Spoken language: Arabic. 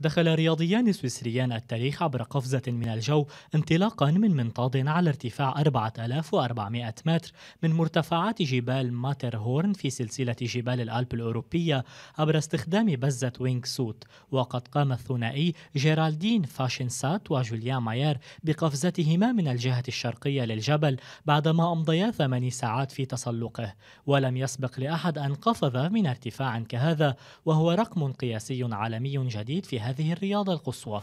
دخل رياضيان سويسريان التاريخ عبر قفزة من الجو انطلاقا من منطاد على ارتفاع 4400 متر من مرتفعات جبال ماتر هورن في سلسلة جبال الألب الأوروبية عبر استخدام بزة وينغ سوت وقد قام الثنائي جيرالدين فاشنسات وجوليان ماير بقفزتهما من الجهة الشرقية للجبل بعدما أمضيا ثماني ساعات في تسلقه ولم يسبق لأحد أن قفز من ارتفاع كهذا وهو رقم قياسي عالمي جديد في هذه الرياضة القصوى